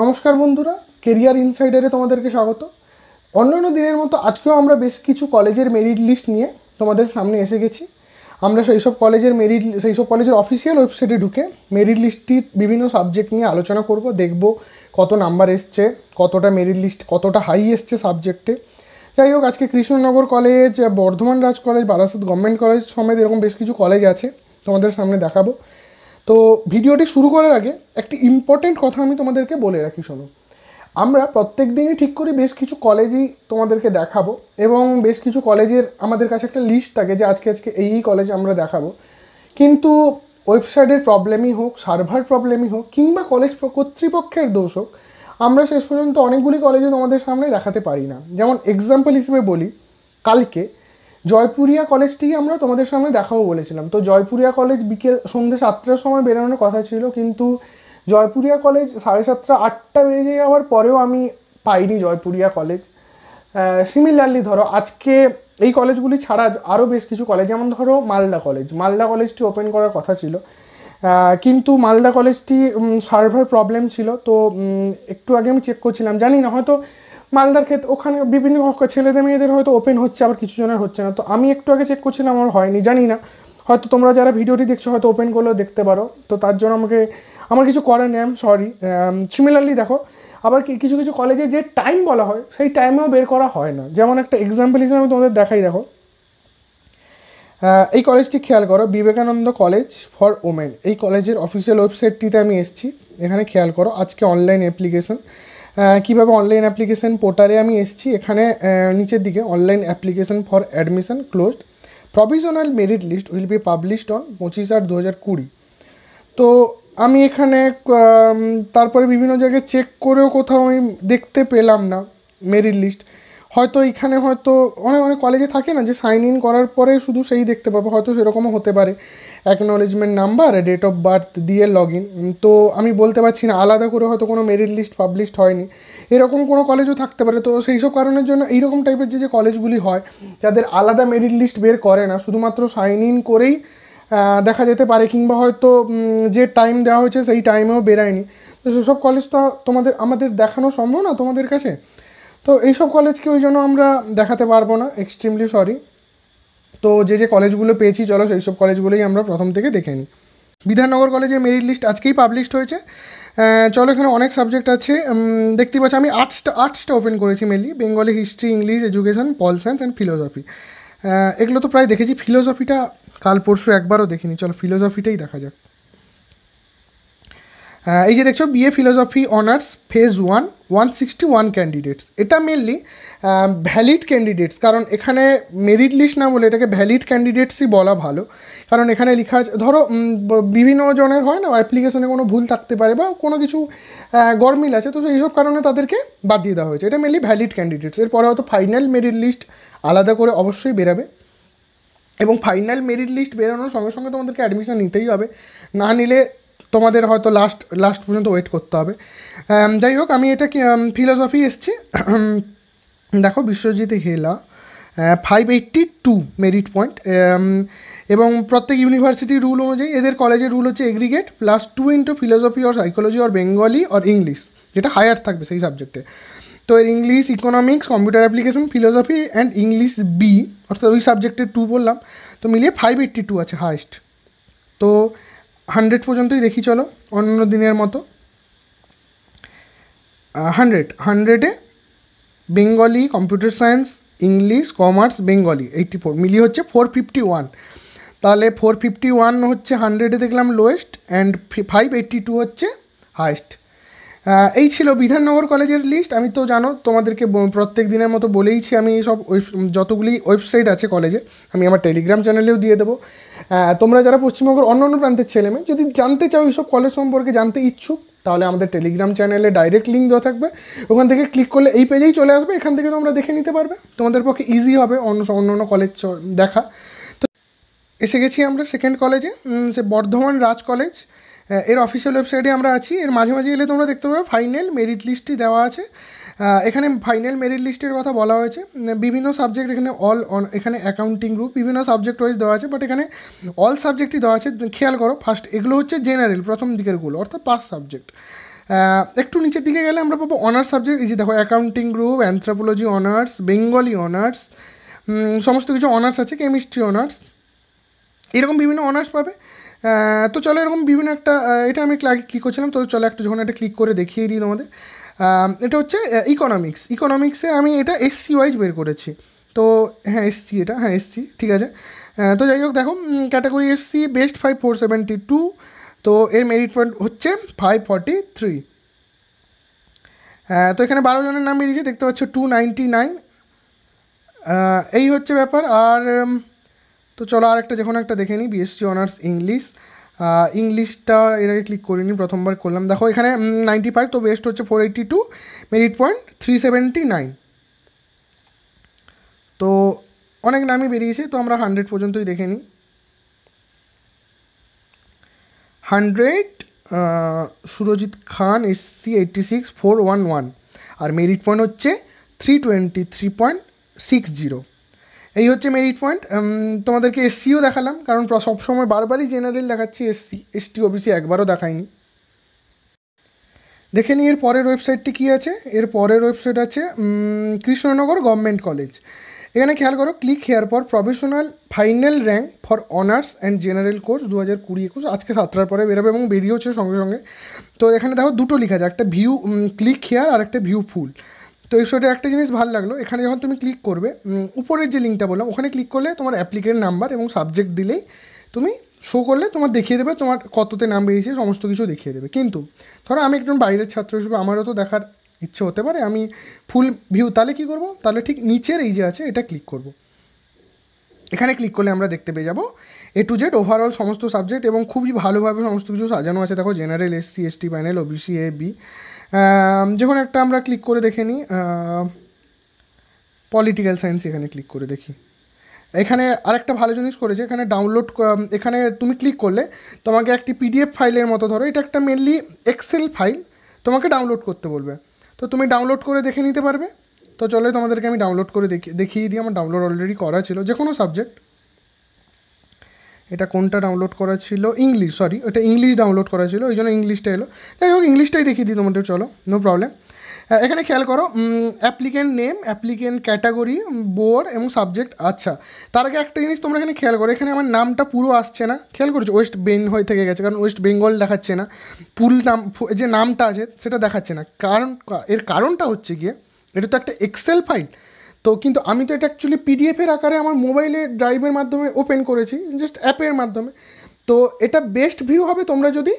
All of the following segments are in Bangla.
নমস্কার বন্ধুরা কেরিয়ার ইনসাইডারে তোমাদেরকে স্বাগত অন্যান্য দিনের মতো আজকেও আমরা বেশ কিছু কলেজের মেরিট লিস্ট নিয়ে তোমাদের সামনে এসে গেছি আমরা সেই সব কলেজের মেরিট সেই সব কলেজের অফিসিয়াল ওয়েবসাইটে ঢুকে মেরিট লিস্টটির বিভিন্ন সাবজেক্ট নিয়ে আলোচনা করব দেখব কত নাম্বার এসছে কতটা মেরিট লিস্ট কতটা হাই এসছে সাবজেক্টে যাই হোক আজকে Krishnanagar college Bardhaman Raj college Barasat government college সমেত এরকম বেশ কিছু কলেজ আছে তোমাদের সামনে দেখাবো তো ভিডিওটি শুরু করার আগে একটি ইম্পর্টেন্ট কথা আমি তোমাদেরকে বলে রাখি শোনো আমরা প্রত্যেক দিনই ঠিক করি বেশ কিছু কলেজই তোমাদেরকে দেখাবো এবং বেশ কিছু কলেজের আমাদের কাছে একটা লিস্ট থাকে যে আজকে আজকে এই এই কলেজ আমরা দেখাবো কিন্তু ওয়েবসাইটের প্রবলেমই হোক সার্ভার প্রবলেমই হোক কিংবা কলেজ কর্তৃপক্ষের দোষ হোক আমরা শেষ পর্যন্ত অনেকগুলি কলেজে তোমাদের সামনে দেখাতে পারি না যেমন এক্সাম্পল হিসেবে বলি কালকে জয়পুরিয়া কলেজটি আমরা তোমাদের সামনে দেখাবো বলেছিলাম তো জয়পুরিয়া কলেজ বিকেল সন্ধ্যে সাতটার সময় বেরোনোর কথা ছিল কিন্তু জয়পুরিয়া কলেজ সাড়ে সাতটা আটটা বেজে যাওয়ার পরেও আমি পাইনি জয়পুরিয়া কলেজ সিমিলারলি ধরো আজকে এই কলেজগুলি ছাড়া আরও বেশ কিছু কলেজ যেমন ধরো মালদা কলেজ মালদা কলেজটি ওপেন করার কথা ছিল কিন্তু মালদা কলেজটি সার্ভার প্রবলেম ছিল তো একটু আগে আমি চেক করছিলাম জানি না হয়তো মালদার ক্ষেত্রে ওখানে বিভিন্ন ছেলেদের মেয়েদের হয়তো ওপেন হচ্ছে আবার কিছু জনের হচ্ছে না তো আমি একটু আগে চেক করছিলাম আমার হয়নি জানি না হয়তো তোমরা যারা ভিডিওটি দেখছো হয়তো ওপেন করলেও দেখতে পারো তো তার জন্য আমাকে আমার কিছু করার নেই সরি সিমিলারলি দেখো আবার কিছু কিছু কলেজে যে টাইম বলা হয় সেই টাইমেও বের করা হয় না যেমন একটা এক্সাম্পল হিসেবে আমি তোমাদের দেখাই দেখো এই কলেজটি খেয়াল করো বিবেকানন্দ কলেজ ফর ওমেন এই কলেজের অফিসিয়াল ওয়েবসাইটটিতে আমি এসেছি এখানে খেয়াল করো আজকে অনলাইন অ্যাপ্লিকেশন কিভাবে অনলাইন অ্যাপ্লিকেশান পোর্টালে আমি এসছি এখানে নিচের দিকে online application for admission closed provisional merit list will be published on পঁচিশ আট দু হাজার কুড়ি তো আমি এখানে তারপরে বিভিন্ন জায়গায় চেক করেও কোথাও আমি দেখতে পেলাম না মেরিট লিস্ট হয়তো এখানে হয়তো অনেক অনেক কলেজে থাকে না যে সাইন ইন করার পরে শুধু সেই দেখতে পাবো হয়তো সেরকমও হতে পারে acknowledgement number date of birth দিয়ে লগ ইন তো আমি বলতে পারছি না আলাদা করে হয়তো কোনো মেরিট লিস্ট পাবলিশড হয়নি এরকম কোনো কলেজও থাকতে পারে তো সেই সব কারণের জন্য এইরকম টাইপের যে যে কলেজগুলি হয় যাদের আলাদা মেরিট লিস্ট বের করে না শুধুমাত্র সাইন ইন করেই দেখা যেতে পারে কিংবা হয়তো যে টাইম দেওয়া হয়েছে সেই টাইমেও বেরায়নি তো সেসব কলেজ তো তোমাদের আমাদের দেখানো সম্ভব না তোমাদের কাছে তো এইসব কলেজকে ওই জন্য আমরা দেখাতে পারবো না এক্সট্রিমলি সরি তো যে যে কলেজগুলো পেয়েছি চলো সেই সব কলেজগুলোই আমরা প্রথম থেকে দেখে নিই বিধাননগর কলেজের মেরিট লিস্ট আজকেই পাবলিশড হয়েছে চলো এখানে অনেক সাবজেক্ট আছে দেখতে পাচ্ছি আমি আর্টসটা আর্টসটা ওপেন করেছি mainly Bengali history English education pol science and philosophy এগুলো তো প্রায় দেখেছি ফিলোসফিটা কাল পরশু একবারও দেখিনি চলো ফিলোসফিটাই দেখা যাক এই যে দেখছো BA philosophy honours phase one one sixty one candidates এটা মেনলি ভ্যালিড ক্যান্ডিডেটস কারণ এখানে মেরিট লিস্ট না বলে এটাকে ভ্যালিড ক্যান্ডিডেটসই বলা ভালো কারণ এখানে লেখা আছে ধরো বিভিন্ন জনের হয় না অ্যাপ্লিকেশনে কোনো ভুল থাকতে পারে বা কোনো কিছু গরমিল আছে তো এইসব কারণে তাদেরকে বাদ দিয়ে দেওয়া হয়েছে এটা মেনলি ভ্যালিড ক্যান্ডিডেটস এরপরে হয়তো ফাইনাল মেরিট লিস্ট আলাদা করে অবশ্যই বেরাবে এবং ফাইনাল মেরিট লিস্ট বেরোনোর সঙ্গে সঙ্গে তোমাদেরকে অ্যাডমিশন নিতেই হবে না নিলে তোমাদের হয়তো লাস্ট লাস্ট পর্যন্ত ওয়েট করতে হবে um, যাই হোক আমি এটা ফিলোসফি um, এসছি um, দেখো Biswajit Hela five eighty two merit point এবং প্রত্যেক ইউনিভার্সিটি রুল অনুযায়ী এদের কলেজের রুল হচ্ছে aggregate plus two into philosophy or psychology or Bengali or English যেটা হায়ার থাকবে সেই সাবজেক্টে তো এর English economics computer application philosophy and English B অর্থাৎ ওই সাবজেক্টে টু বললাম তো মিলিয়ে ফাইভ এইট্টি টু আছে হায়েস্ট তো হান্ড্রেড পর্যন্তই দেখি চলো অন্য দিনের মতো হান্ড্রেড হান্ড্রেডে Bengali computer science English commerce Bengali eighty four মিলি হচ্ছে ফোর ফিফটি ওয়ান তাহলে ফোর ফিফটি ওয়ান হচ্ছে হান্ড্রেডে দেখলাম lowest and five eighty two হচ্ছে হায়েস্ট এই ছিল বিধাননগর কলেজের লিস্ট আমি তো জানো তোমাদেরকে প্রত্যেক দিনের মতো বলেইছি আমি সব যতগুলি ওয়েবসাইট আছে কলেজে আমি আমার টেলিগ্রাম চ্যানেলেও দিয়ে দেবো তোমরা যারা পশ্চিমবঙ্গের অন্য অন্য প্রান্তের ছেলে মেয়ে যদি জানতে চাও এইসব কলেজ সম্পর্কে জানতে ইচ্ছুক তাহলে আমাদের টেলিগ্রাম চ্যানেলে ডাইরেক্ট লিঙ্ক দেওয়া থাকবে ওখান থেকে ক্লিক করলে এই পেজেই চলে আসবে এখান থেকে তোমরা দেখে নিতে পারবে তোমাদের পক্ষে ইজি হবে অন্য অন্য অন্য কলেজ দেখা তো এসে গেছি আমরা সেকেন্ড কলেজে সে বর্ধমান রাজ কলেজ এর অফিসিয়াল ওয়েবসাইটে আমরা আছি এর মাঝে মাঝে এলে তোমরা দেখতে পাবে ফাইনাল মেরিট লিস্টটি দেওয়া আছে এখানে ফাইনাল মেরিট লিস্টের কথা বলা হয়েছে বিভিন্ন সাবজেক্ট এখানে অল এখানে অ্যাকাউন্টিং গ্রুপ বিভিন্ন সাবজেক্ট ওয়াইজ দেওয়া আছে বাট এখানে অল সাবজেক্টই দেওয়া আছে খেয়াল করো ফার্স্ট এগুলো হচ্ছে জেনারেল প্রথম দিকেরগুলো অর্থাৎ পাঁচ সাবজেক্ট একটু নিচের দিকে গেলে আমরা পাবো অনার্স সাবজেক্ট এই যে দেখো accounting group anthropology honours Bengali honours সমস্ত কিছু অনার্স আছে কেমিস্ট্রি অনার্স এরকম বিভিন্ন অনার্স পাবে তো চলো এরকম বিভিন্ন একটা এটা আমি আগে ক্লিক করছিলাম তো চলো একটা যখন এটা ক্লিক করে দেখিয়ে দিই তোমাদের এটা হচ্ছে ইকোনমিক্স ইকোনমিক্সে আমি এটা এসসি ওয়াইজ বের করেছি তো হ্যাঁ এসসি এটা হ্যাঁ এসসি ঠিক আছে তো যাই হোক দেখো category SC best five four seventy two তো এর মেরিট পয়েন্ট হচ্ছে ফাইভ ফর্টি থ্রি তো এখানে বারো জনের নাম বেরিয়েছে দেখতে পাচ্ছ টু নাইনটি নাইন এই হচ্ছে ব্যাপার আর তো চলো আরেকটা যে কোনো একটা দেখে নিই বিএসসি অনার্স ইংলিশ ইংলিশটা এর আগে ক্লিক করিনি প্রথমবার করলাম দেখো এখানে নাইনটি ফাইভ তো বেস্ট হচ্ছে four eighty two merit point three seventy nine তো অনেক নামই বেরিয়েছে তো আমরা হান্ড্রেড পর্যন্তই দেখে নিই hundred Surajit Khan SC eighty six four one one আর মেরিট পয়েন্ট হচ্ছে three twenty three point six zero এই হচ্ছে মেরিট পয়েন্ট তোমাদেরকে এসসিও দেখালাম কারণ সবসময় বারবারই জেনারেল দেখাচ্ছি এসসি এসটি ওবিসি একবারও দেখায়নি দেখে নিই এর পরের ওয়েবসাইটটি কী আছে এর পরের ওয়েবসাইট আছে কৃষ্ণনগর গভর্নমেন্ট কলেজ এখানে খেয়াল করো ক্লিক হেয়ার পর professional final rank for honours and general course দু হাজার কুড়ি একুশ আজকে সাতটার পরে বেরোবে এবং বেরিয়েওছে সঙ্গে সঙ্গে তো এখানে দেখো দুটো লেখা আছে একটা ভিউ ক্লিক হেয়ার আর একটা ভিউ ফুল তো এই ওয়েবসাইটে একটা জিনিস ভালো লাগলো এখানে যখন তুমি ক্লিক করবে উপরের যে লিঙ্কটা বললাম ওখানে ক্লিক করলে তোমার অ্যাপ্লিকেন্ট নাম্বার এবং সাবজেক্ট দিলেই তুমি শো করলে তোমার দেখিয়ে দেবে তোমার কততে নাম বেরিয়েছে সমস্ত কিছু দেখিয়ে দেবে কিন্তু ধরো আমি একজন বাইরের ছাত্র হিসেবে আমারও তো দেখার ইচ্ছে হতে পারে আমি ফুল ভিউ তাহলে কী করবো তাহলে ঠিক নিচের এই যে আছে এটা ক্লিক করবো এখানে ক্লিক করলে আমরা দেখতে পেয়ে যাব এ টু জেড ওভারঅল সমস্ত সাবজেক্ট এবং খুবই ভালোভাবে সমস্ত কিছু সাজানো আছে দেখো general SC ST panel O BC A B যখন একটা আমরা ক্লিক করে দেখে নিই পলিটিক্যাল সায়েন্স এখানে ক্লিক করে দেখি এখানে আরেকটা ভালো জিনিস করেছে এখানে ডাউনলোড এখানে তুমি ক্লিক করলে তোমাকে একটি পিডিএফ ফাইলের মতো ধরো এটা একটা মেনলি এক্সেল ফাইল তোমাকে ডাউনলোড করতে বলবে তো তুমি ডাউনলোড করে দেখে নিতে পারবে তো চলে তোমাদেরকে আমি ডাউনলোড করে দেখি দেখিয়ে দিই আমার ডাউনলোড অলরেডি করা ছিল যে কোনো সাবজেক্ট এটা কোনটা ডাউনলোড করা ছিল ইংলিশ সরি এটা ইংলিশ ডাউনলোড করা ছিল ওই জন্য ইংলিশটা এলো যাই হোক ইংলিশটাই দেখিয়ে দিই তোমাদের চলো নো প্রবলেম এখানে খেয়াল করো applicant name applicant category board এবং সাবজেক্ট আচ্ছা তার আগে একটা জিনিস তোমরা এখানে খেয়াল করো এখানে আমার নামটা পুরো আসছে না খেয়াল করেছো ওয়েস্ট বেং হয়ে থেকে গেছে কারণ ওয়েস্ট বেঙ্গল দেখাচ্ছে না পুল নাম যে নামটা আছে সেটা দেখাচ্ছে না কারণ এর কারণটা হচ্ছে গিয়ে এটা তো একটা এক্সেল ফাইল তো কিন্তু আমি তো এটা অ্যাকচুয়ালি পিডিএফের আকারে আমার মোবাইলে ড্রাইভের মাধ্যমে ওপেন করেছি জাস্ট অ্যাপের মাধ্যমে তো এটা বেস্ট ভিউ হবে তোমরা যদি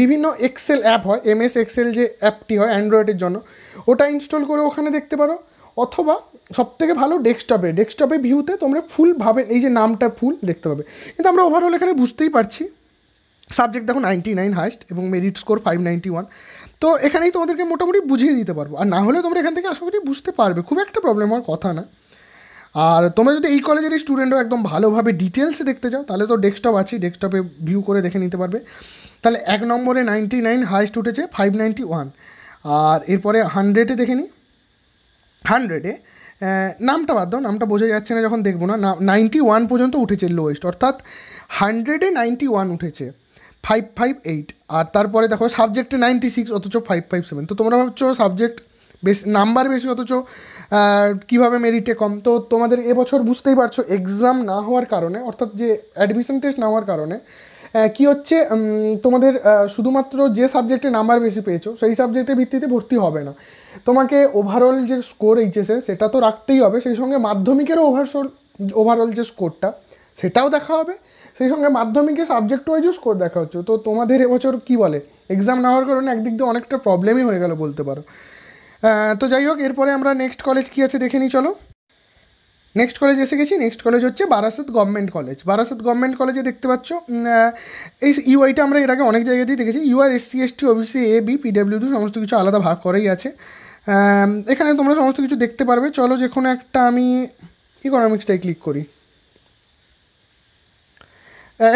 বিভিন্ন এক্সেল অ্যাপ হয় এমএস এক্সেল যে অ্যাপটি হয় অ্যান্ড্রয়েডের জন্য ওটা ইনস্টল করে ওখানে দেখতে পারো অথবা সবথেকে ভালো ডেস্কটপে ডেস্কটপে ভিউতে তোমরা ফুল ভাবে এই যে নামটা ফুল দেখতে পাবে কিন্তু আমরা ওভারঅল এখানে বুঝতেই পারছি সাবজেক্ট দেখো নাইনটি নাইন হাইস্ট এবং merit score five ninety one তো এখানেই তোমাদেরকে মোটামুটি বুঝিয়ে দিতে পারবো আর না হলে তোমরা এখান থেকে আশা করি বুঝতে পারবে খুব একটা প্রবলেম হওয়ার কথা না আর তোমরা যদি এই কলেজের স্টুডেন্টও একদম ভালোভাবে ডিটেলসে দেখতে চাও তাহলে তো ডেস্কটপ আছে ডেস্কটপে ভিউ করে দেখে নিতে পারবে তাহলে এক নম্বরে নাইনটি নাইন হাইস্ট উঠেছে ফাইভ নাইনটি ওয়ান আর এরপরে হান্ড্রেডে দেখে নিই হান্ড্রেডে নামটা বাদ দাও নামটা বোঝা যাচ্ছে না যখন দেখবো না নাইনটি ওয়ান পর্যন্ত উঠেছে লোয়েস্ট অর্থাৎ হান্ড্রেডে নাইনটি ওয়ান উঠেছে ফাইভ ফাইভ এইট আর তারপরে দেখো সাবজেক্টে নাইনটি সিক্স অথচ ফাইভ ফাইভ সেভেন তো তোমরা ভাবছো সাবজেক্ট বেশ নাম্বার বেশি অথচ কীভাবে মেরিটে কম তো তোমাদের এবছর বুঝতেই পারছো এক্সাম না হওয়ার কারণে অর্থাৎ যে অ্যাডমিশন টেস্ট না হওয়ার কারণে কি হচ্ছে তোমাদের শুধুমাত্র যে সাবজেক্টে নাম্বার বেশি পেয়েছো সেই সাবজেক্টের ভিত্তিতে ভর্তি হবে না তোমাকে ওভারঅল যে স্কোর এইচএসে সেটা তো রাখতেই হবে সেই সঙ্গে মাধ্যমিকেরও ওভারসোল ওভারঅল যে স্কোরটা সেটাও দেখা হবে সেই সঙ্গে মাধ্যমিকে সাবজেক্ট ওয়াইজও স্কোর দেখা হচ্ছে তো তোমাদের এবছর কি বলে এক্সাম না হওয়ার কারণে একদিক দিয়ে অনেকটা প্রবলেমই হয়ে গেল বলতে পারো তো যাই হোক এরপরে আমরা নেক্সট কলেজ কী আছে দেখে নিই চলো নেক্সট কলেজ এসে গেছি নেক্সট কলেজ হচ্ছে Barasat government college Barasat government কলেজে দেখতে পাচ্ছ এই ইউআইটা আমরা এর আগে অনেক জায়গাতেই দেখেছি UR SC ST OBC A B PWD সমস্ত কিছু আলাদা ভাগ করেই আছে এখানে তোমরা সমস্ত কিছু দেখতে পারবে চলো যে কোনো একটা আমি ইকোনমিক্সটাই ক্লিক করি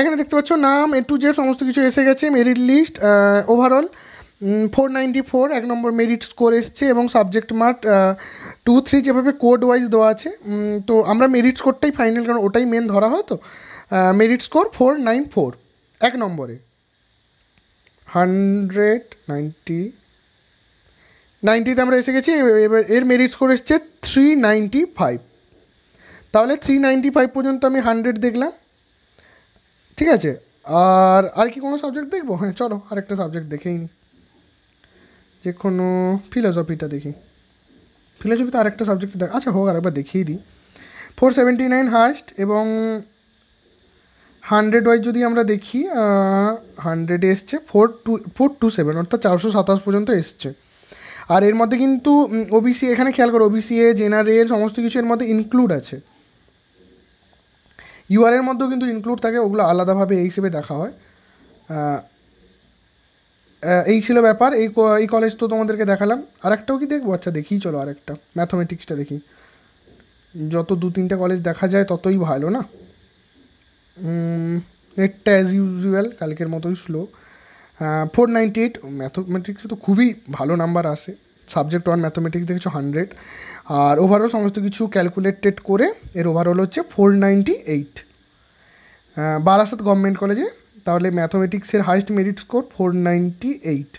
এখানে দেখতে পাচ্ছ নাম এ টু জেড সমস্ত কিছু এসে গেছে merit list overall four ninety four এক নম্বর মেরিট স্কোর এসছে এবং সাবজেক্ট মার্ক টু থ্রি যেভাবে কোড ওয়াইজ দেওয়া আছে তো আমরা মেরিট স্কোরটাই ফাইনাল কারণ ওটাই মেন ধরা হয় তো merit score four nine four এক নম্বরে হান্ড্রেড নাইনটি নাইনটিতে আমরা এসে গেছি এবার এর মেরিট স্কোর এসছে থ্রি নাইনটি ফাইভ তাহলে থ্রি নাইনটি ফাইভ পর্যন্ত আমি হান্ড্রেড দেখলাম ঠিক আছে আর আর কি কোনো সাবজেক্ট দেখবো হ্যাঁ চলো আরেকটা সাবজেক্ট দেখেই নি যে কোনো ফিলোসফিটা দেখি ফিলোসফিতে আরেকটা সাবজেক্ট দেখ আচ্ছা হোক আরেকবার দেখিয়ে দিই ফোর সেভেন্টি নাইন হাস্ট এবং হান্ড্রেড ওয়াইজ যদি আমরা দেখি হান্ড্রেডে এসছে four two four two seven অর্থাৎ চারশো সাতাশ পর্যন্ত এসছে আর এর মধ্যে কিন্তু ওবিসি এখানে খেয়াল করো ওবিসি জেনারেল সমস্ত কিছু এর মধ্যে ইনক্লুড আছে ইউআরের মধ্যেও কিন্তু ইনক্লুড থাকে ওগুলো আলাদাভাবে এই হিসেবে দেখা হয় এই ছিল ব্যাপার এই এই কলেজ তো তোমাদেরকে দেখালাম আরেকটাও কি দেখবো আচ্ছা দেখি চলো আরেকটা ম্যাথমেটিক্সটা দেখি যত দু তিনটা কলেজ দেখা যায় ততই ভালো না নেটটা অ্যাজ ইউজুয়াল কালকের মতোই স্লো ফোর নাইনটি এইট ম্যাথমেটিক্সে তো খুবই ভালো নাম্বার আসে সাবজেক্ট ওয়ান ম্যাথমেটিক্স দেখেছো হান্ড্রেড আর ওভারঅল সমস্ত কিছু ক্যালকুলেটেড করে এর ওভারঅল হচ্ছে four ninety eight Barasat government কলেজে তাহলে ম্যাথমেটিক্সের highest merit score four ninety eight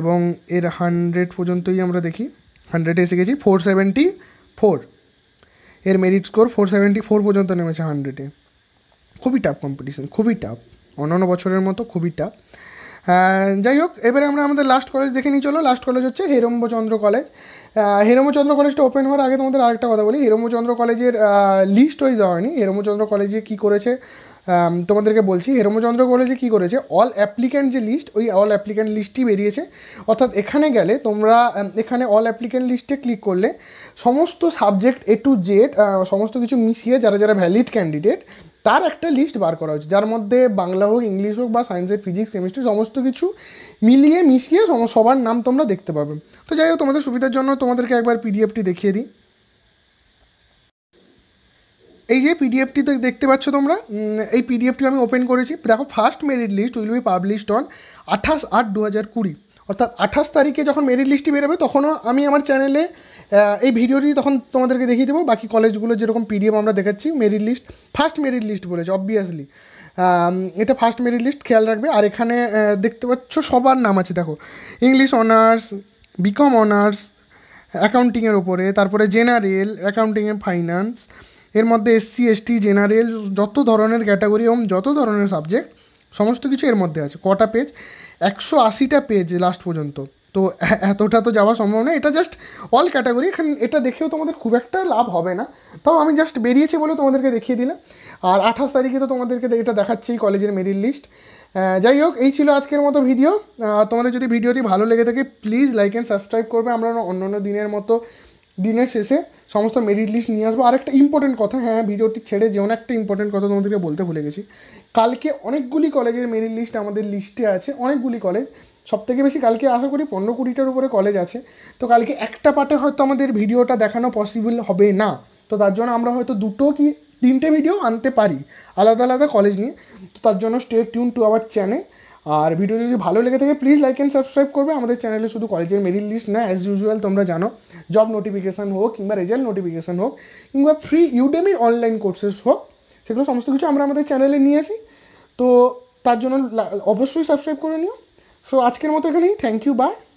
এবং এর হান্ড্রেড পর্যন্তই আমরা দেখি হান্ড্রেডে এসে গেছি ফোর সেভেন্টি ফোর এর merit score four seventy four পর্যন্ত নেমেছে হান্ড্রেডে খুবই টাফ কম্পিটিশান খুবই টাফ অন্যান্য বছরের মতো খুবই টাফ যাই হোক এবারে আমরা আমাদের লাস্ট কলেজ দেখে নিয়ে চলো লাস্ট কলেজ হচ্ছে হেরম্বচন্দ্র কলেজ হেরম্বচন্দ্র কলেজটা ওপেন হওয়ার আগে তোমাদের আরেকটা কথা বলি হেরম্বচন্দ্র কলেজের লিস্ট ওই দেওয়া হয়নি হেরম্বচন্দ্র কলেজে কী করেছে তোমাদেরকে বলছি হেরম্বচন্দ্র কলেজে কী করেছে অল অ্যাপ্লিক্যান্ট যে লিস্ট ওই অল অ্যাপ্লিক্যান্ট লিস্টটি বেরিয়েছে অর্থাৎ এখানে গেলে তোমরা এখানে অল অ্যাপ্লিক্যান্ট লিস্টে ক্লিক করলে সমস্ত সাবজেক্ট এ টু জেড সমস্ত কিছু মিশিয়ে যারা যারা ভ্যালিড ক্যান্ডিডেট তার একটা লিস্ট বার করা হয়েছে যার মধ্যে বাংলা হোক ইংলিশ হোক বা সায়েন্সের ফিজিক্স কেমিস্ট্রি সমস্ত কিছু মিলিয়ে মিশিয়ে সবার নাম তোমরা দেখতে পাবে তো যাই হোক তোমাদের সুবিধার জন্য তোমাদেরকে একবার পিডিএফটি দেখিয়ে দিই এই যে পিডিএফটি দেখতে পাচ্ছ তোমরা এই পিডিএফটি আমি ওপেন করেছি দেখো first merit list will be published on আঠাশ আট দু হাজার কুড়ি অর্থাৎ আঠাশ তারিখে যখন মেরিট লিস্টটি বেরোবে তখনও আমি আমার চ্যানেলে এই ভিডিওটি তখন তোমাদেরকে দেখিয়ে দেবো বাকি কলেজগুলো যেরকম পিডিএম আমরা দেখাচ্ছি merit list first merit list বলেছে অবভিয়াসলি এটা ফার্স্ট মেরিট লিস্ট খেয়াল রাখবে আর এখানে দেখতে পাচ্ছ সবার নাম আছে দেখো ইংলিশ অনার্স বিকম অনার্স অ্যাকাউন্টিংয়ের ওপরে তারপরে জেনারেল অ্যাকাউন্টিংয়ে ফাইন্যান্স এর মধ্যে এসসি এসটি জেনারেল যত ধরনের ক্যাটাগরি এবং যত ধরনের সাবজেক্ট সমস্ত কিছু এর মধ্যে আছে কটা পেজ একশো আশিটা পেজ লাস্ট পর্যন্ত তো এতটা তো যাওয়া সম্ভব না এটা জাস্ট অল ক্যাটাগরি এখানে এটা দেখেও তোমাদের খুব একটা লাভ হবে না তাও আমি জাস্ট বেরিয়েছি বলে তোমাদেরকে দেখিয়ে দিলাম আর আঠাশ তারিখে তো তোমাদেরকে এটা দেখাচ্ছি কলেজের মেরিট লিস্ট যাই হোক এই ছিল আজকের মতো ভিডিও তোমাদের যদি ভিডিওটি ভালো লেগে থাকে প্লিজ লাইক অ্যান্ড সাবস্ক্রাইব করবে আমরা অন্য অন্য দিনের মতো দিনের শেষে সমস্ত মেরিট লিস্ট নিয়ে আসবো আর একটা ইম্পর্টেন্ট কথা হ্যাঁ ভিডিওটি হ্যাঁ, ছেড়ে যেমন একটা ইম্পর্টেন্ট কথা তোমাদেরকে বলতে ভুলে গেছি কালকে অনেকগুলি কলেজের মেরিট লিস্ট আমাদের লিস্টে আছে অনেকগুলি কলেজ সব থেকে বেশি কালকে আশা করি পনেরো কুড়িটার উপরে কলেজ আছে তো কালকে একটা পার্টে হয়তো আমাদের ভিডিওটা দেখানো পসিবল হবে না তো তার জন্য আমরা হয়তো দুটো কি তিনটে ভিডিও আনতে পারি আলাদা আলাদা কলেজ নিয়ে তো তার জন্য stay tune to our channel আর ভিডিও যদি ভালো লেগে থাকে প্লিজ লাইক অ্যান্ড সাবস্ক্রাইব করবে আমাদের চ্যানেলে শুধু কলেজের মেরিট লিস্ট না অ্যাজ ইউজুয়াল তোমরা জানো জব নোটিফিকেশান হোক কিংবা রেজাল্ট নোটিফিকেশান হোক কিংবা ফ্রি ইউডেমির অনলাইন কোর্সেস হোক সেগুলো সমস্ত কিছু আমরা আমাদের চ্যানেলে নিয়ে আসি তো তার জন্য অবশ্যই সাবস্ক্রাইব করে নিও সো আজকের মতো এখানেই থ্যাংক ইউ বাই